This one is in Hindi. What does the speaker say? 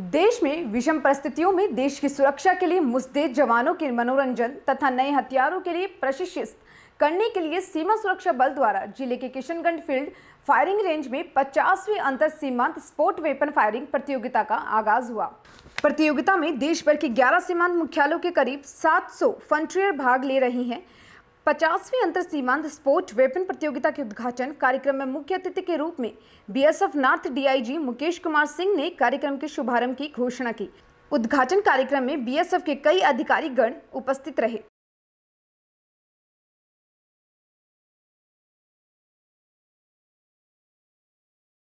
देश में विषम परिस्थितियों में देश की सुरक्षा के लिए मुस्तैद जवानों के मनोरंजन तथा नए हथियारों के लिए प्रशिक्षित करने के लिए सीमा सुरक्षा बल द्वारा जिले के किशनगंज फील्ड फायरिंग रेंज में 50वीं अंतर सीमांत स्पोर्ट वेपन फायरिंग प्रतियोगिता का आगाज हुआ प्रतियोगिता में देश भर के 11 सीमांत मुख्यालयों के करीब 700 सौ भाग ले रही हैं पचासवीं अंतर सीमांत स्पोर्ट वेपन प्रतियोगिता के उद्घाटन कार्यक्रम में मुख्य अतिथि के रूप में BSF north DIG Mukesh Kumar Singh ने कार्यक्रम के शुभारंभ की घोषणा की उद्घाटन कार्यक्रम में बीएसएफ के कई अधिकारी गण उपस्थित रहे